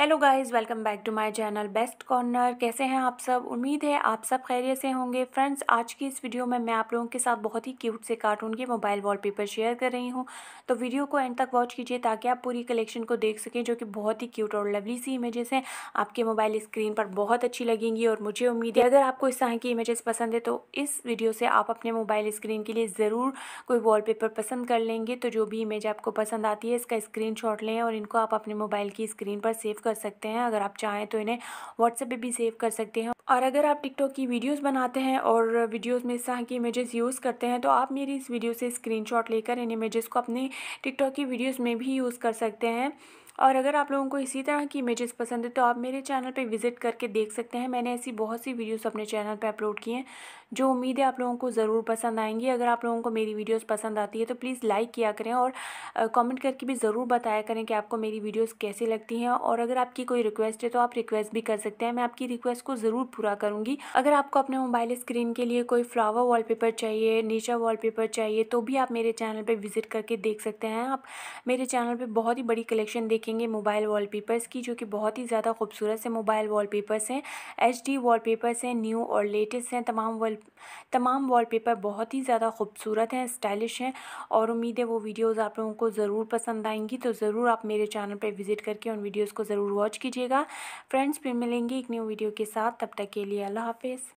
hello guys welcome back to my channel best corner कैसे हैं आप सब उम्मीद है आप सब खैरियत से होंगे फ्रेंड्स आज की इस वीडियो में मैं आप लोगों के साथ बहुत ही क्यूट से कार्टून के मोबाइल वॉलपेपर शेयर कर रही हूं तो वीडियो को एंड तक वॉच कीजिए ताकि आप पूरी कलेक्शन को देख सकें जो कि बहुत ही क्यूट और लवली सी इमेजेस हैं आपके मोबाइल स्क्रीन पर बहुत अच्छी लगेंगी और मुझे उम्मीद है अगर आपको इस तरह की इमेजेस पसंद है तो इस वीडियो से आप अपने मोबाइल स्क्रीन के लिए ज़रूर कोई वॉल पसंद कर लेंगे तो जो भी इमेज आपको पसंद आती है इसका स्क्रीन लें और इनको आप अपने मोबाइल की स्क्रीन पर सेव कर सकते हैं अगर आप चाहें तो इन्हें व्हाट्सएप पे भी सेव कर सकते हैं और अगर आप टिकटॉक की वीडियोस बनाते हैं और वीडियोस में इस तरह की इमेजेस यूज़ करते हैं तो आप मेरी इस वीडियो से स्क्रीनशॉट लेकर इन इमेजेस को अपने टिकटॉक की वीडियोस में भी यूज़ कर सकते हैं और अगर आप लोगों को इसी तरह की इमेजेस पसंद है तो आप मेरे चैनल पे विज़िट करके देख सकते हैं मैंने ऐसी बहुत सी वीडियोस अपने चैनल पे अपलोड की हैं जो उम्मीद है आप लोगों को ज़रूर पसंद आएंगी अगर आप लोगों को मेरी वीडियोस पसंद आती है तो प्लीज़ लाइक किया करें और कमेंट करके भी ज़रूर बताया करें कि आपको मेरी वीडियोज़ कैसे लगती हैं और अगर आपकी कोई रिक्वेस्ट है तो आप रिक्वेस्ट भी कर सकते हैं मैं आपकी रिक्वेस्ट को ज़रूर पूरा करूँगी अगर आपको अपने मोबाइल स्क्रीन के लिए कोई फ्लावर वाल चाहिए नेचर वाल चाहिए तो भी आप मेरे चैनल पर विज़िट करके देख सकते हैं आप मेरे चैनल पर बहुत ही बड़ी कलेक्शन देखें देखेंगे मोबाइल वॉलपेपर्स की जो कि बहुत ही ज़्यादा खूबसूरत से मोबाइल वॉलपेपर्स हैं एच डी वॉलपेपर्स हैं न्यू और लेटेस्ट हैं तमाम वॉल तमाम वॉलपेपर बहुत ही ज़्यादा खूबसूरत हैं स्टाइलिश हैं और उम्मीद है वो वीडियोज़ आप लोगों को ज़रूर पसंद आएंगी तो ज़रूर आप मेरे चैनल पर विज़िट करके उन वीडियोज़ को ज़रूर वॉच कीजिएगा फ्रेंड्स फिर मिलेंगे एक न्यू वीडियो के साथ तब तक के लिए अल्लाह हाफिज़